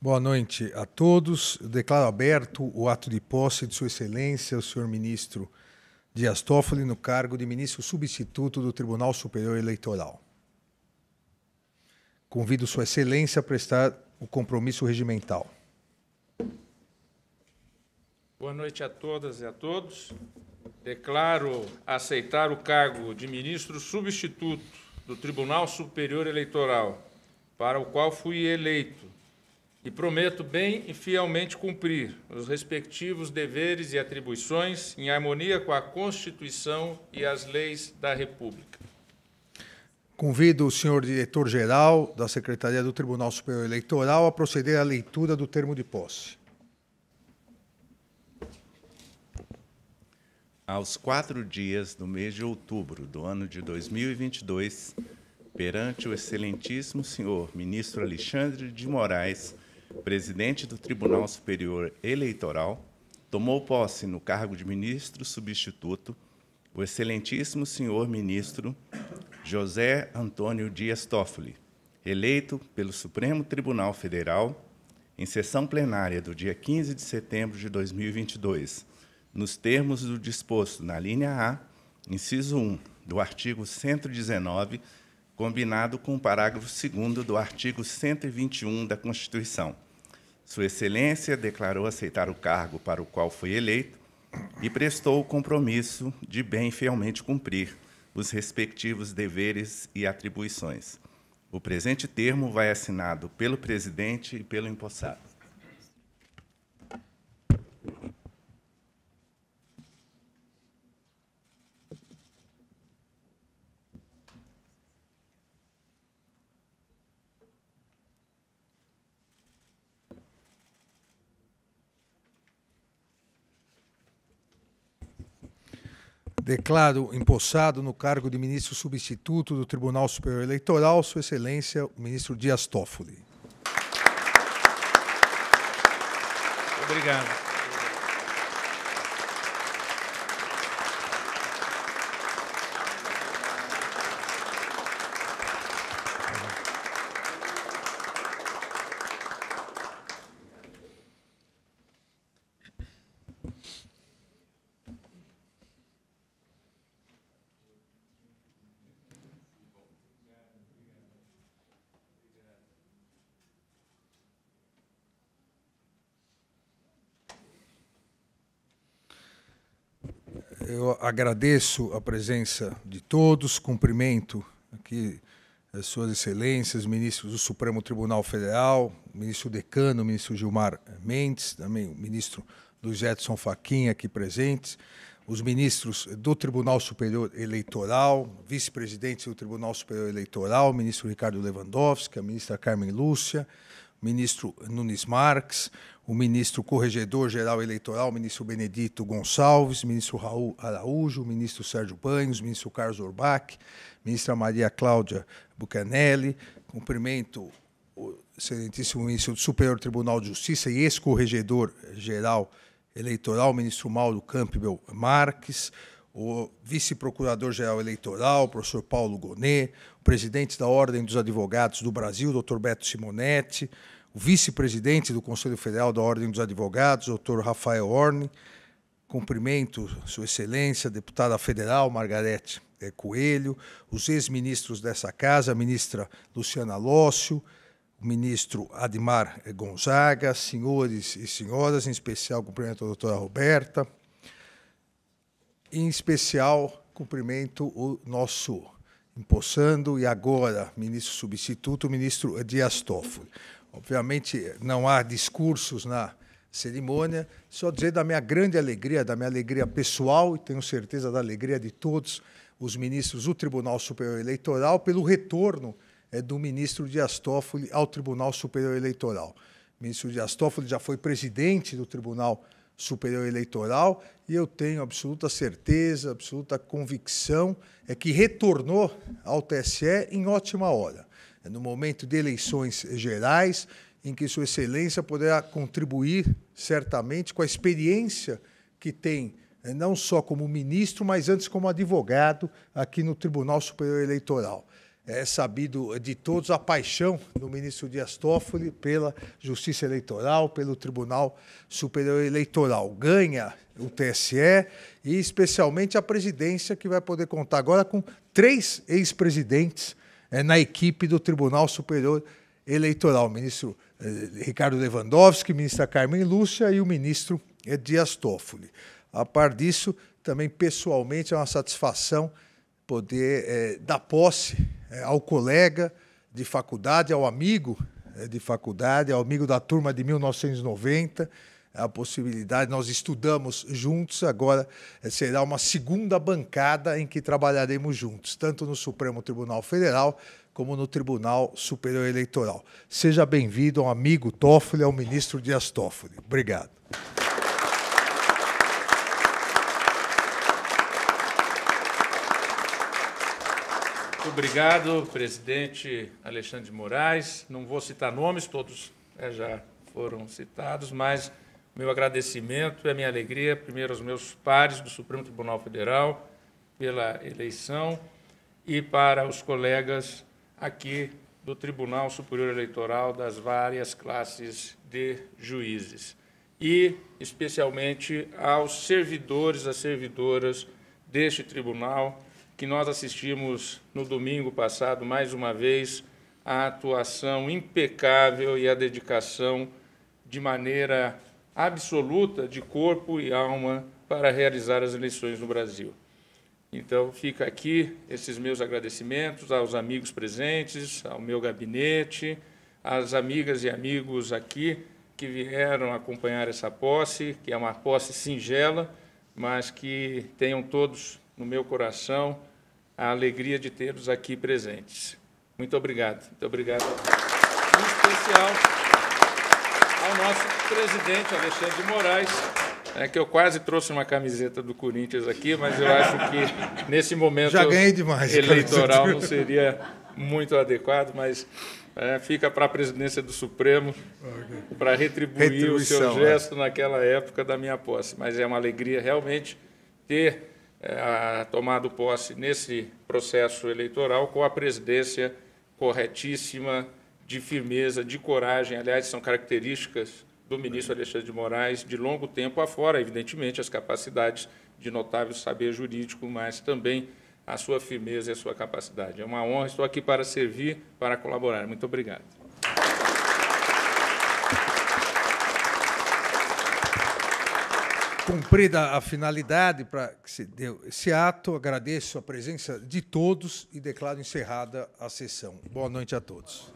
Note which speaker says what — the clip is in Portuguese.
Speaker 1: Boa noite a todos. Eu declaro aberto o ato de posse de Sua Excelência, o senhor ministro Dias Toffoli, no cargo de ministro substituto do Tribunal Superior Eleitoral. Convido Sua Excelência a prestar o compromisso regimental.
Speaker 2: Boa noite a todas e a todos. Declaro aceitar o cargo de ministro substituto do Tribunal Superior Eleitoral, para o qual fui eleito e prometo bem e fielmente cumprir os respectivos deveres e atribuições em harmonia com a Constituição e as leis da República.
Speaker 1: Convido o senhor diretor-geral da Secretaria do Tribunal Superior Eleitoral a proceder à leitura do termo de posse.
Speaker 3: Aos quatro dias do mês de outubro do ano de 2022, perante o excelentíssimo senhor ministro Alexandre de Moraes presidente do Tribunal Superior Eleitoral, tomou posse no cargo de ministro substituto o excelentíssimo senhor ministro José Antônio Dias Toffoli, eleito pelo Supremo Tribunal Federal em sessão plenária do dia 15 de setembro de 2022, nos termos do disposto na linha A, inciso 1, do artigo 119, combinado com o parágrafo 2 do artigo 121 da Constituição sua Excelência declarou aceitar o cargo para o qual foi eleito e prestou o compromisso de bem fielmente cumprir os respectivos deveres e atribuições. O presente termo vai assinado pelo presidente e pelo empossado.
Speaker 1: Declaro empossado no cargo de ministro substituto do Tribunal Superior Eleitoral, Sua Excelência, o ministro Dias Toffoli.
Speaker 2: Obrigado.
Speaker 1: Eu agradeço a presença de todos, cumprimento aqui as suas excelências, ministros do Supremo Tribunal Federal, ministro decano, ministro Gilmar Mendes, também o ministro Luiz Edson Fachin aqui presentes, os ministros do Tribunal Superior Eleitoral, vice-presidente do Tribunal Superior Eleitoral, ministro Ricardo Lewandowski, a ministra Carmen Lúcia, ministro Nunes Marques, o ministro corregedor-geral eleitoral, ministro Benedito Gonçalves, ministro Raul Araújo, ministro Sérgio Banhos, ministro Carlos Urbach, ministra Maria Cláudia Bucanelli. Cumprimento o excelentíssimo ministro do Superior Tribunal de Justiça e ex-corregedor-geral eleitoral, ministro Mauro Campbell Marques, o vice-procurador-geral eleitoral, o professor Paulo Gonet, o presidente da Ordem dos Advogados do Brasil, doutor Beto Simonetti, o vice-presidente do Conselho Federal da Ordem dos Advogados, doutor Rafael Orne. Cumprimento Sua Excelência, deputada federal Margarete eh, Coelho, os ex-ministros dessa casa, a ministra Luciana Lócio, o ministro Admar eh, Gonzaga, senhores e senhoras, em especial cumprimento a doutora Roberta, em especial, cumprimento o nosso empossando e agora ministro substituto, o ministro Dias Toffoli. Obviamente, não há discursos na cerimônia, só dizer da minha grande alegria, da minha alegria pessoal e tenho certeza da alegria de todos os ministros do Tribunal Superior Eleitoral pelo retorno é, do ministro Dias Toffoli ao Tribunal Superior Eleitoral. O ministro Dias Toffoli já foi presidente do Tribunal Superior Superior Eleitoral, e eu tenho absoluta certeza, absoluta convicção, é que retornou ao TSE em ótima hora. É no momento de eleições gerais, em que Sua Excelência poderá contribuir certamente com a experiência que tem, eh, não só como ministro, mas antes como advogado aqui no Tribunal Superior Eleitoral é sabido de todos a paixão do ministro Dias Toffoli pela Justiça Eleitoral, pelo Tribunal Superior Eleitoral. Ganha o TSE e especialmente a presidência, que vai poder contar agora com três ex-presidentes é, na equipe do Tribunal Superior Eleitoral: o ministro eh, Ricardo Lewandowski, ministra Carmen Lúcia e o ministro eh, Dias Toffoli. A par disso, também pessoalmente é uma satisfação poder é, dar posse é, ao colega de faculdade, ao amigo é, de faculdade, ao amigo da turma de 1990, a possibilidade, nós estudamos juntos, agora é, será uma segunda bancada em que trabalharemos juntos, tanto no Supremo Tribunal Federal como no Tribunal Superior Eleitoral. Seja bem-vindo ao amigo Toffoli, ao ministro Dias Toffoli. Obrigado.
Speaker 2: obrigado, presidente Alexandre de Moraes. Não vou citar nomes, todos é, já foram citados, mas meu agradecimento e a minha alegria, primeiro aos meus pares do Supremo Tribunal Federal pela eleição e para os colegas aqui do Tribunal Superior Eleitoral das várias classes de juízes e especialmente aos servidores, às servidoras deste tribunal que nós assistimos no domingo passado, mais uma vez, a atuação impecável e a dedicação de maneira absoluta de corpo e alma para realizar as eleições no Brasil. Então, fica aqui esses meus agradecimentos aos amigos presentes, ao meu gabinete, às amigas e amigos aqui que vieram acompanhar essa posse, que é uma posse singela, mas que tenham todos no meu coração a alegria de tê-los aqui presentes. Muito obrigado. Muito obrigado. Em especial ao nosso presidente Alexandre de Moraes, é que eu quase trouxe uma camiseta do Corinthians aqui, mas eu acho que nesse momento demais, eleitoral não seria muito adequado, mas é, fica para a presidência do Supremo okay. para retribuir o seu é. gesto é. naquela época da minha posse. Mas é uma alegria realmente ter é, tomado posse nesse processo eleitoral com a presidência corretíssima, de firmeza, de coragem. Aliás, são características do ministro Alexandre de Moraes, de longo tempo afora, evidentemente, as capacidades de notável saber jurídico, mas também a sua firmeza e a sua capacidade. É uma honra, estou aqui para servir, para colaborar. Muito obrigado.
Speaker 1: cumprida a finalidade para que se deu esse ato, agradeço a presença de todos e declaro encerrada a sessão. Boa noite a todos.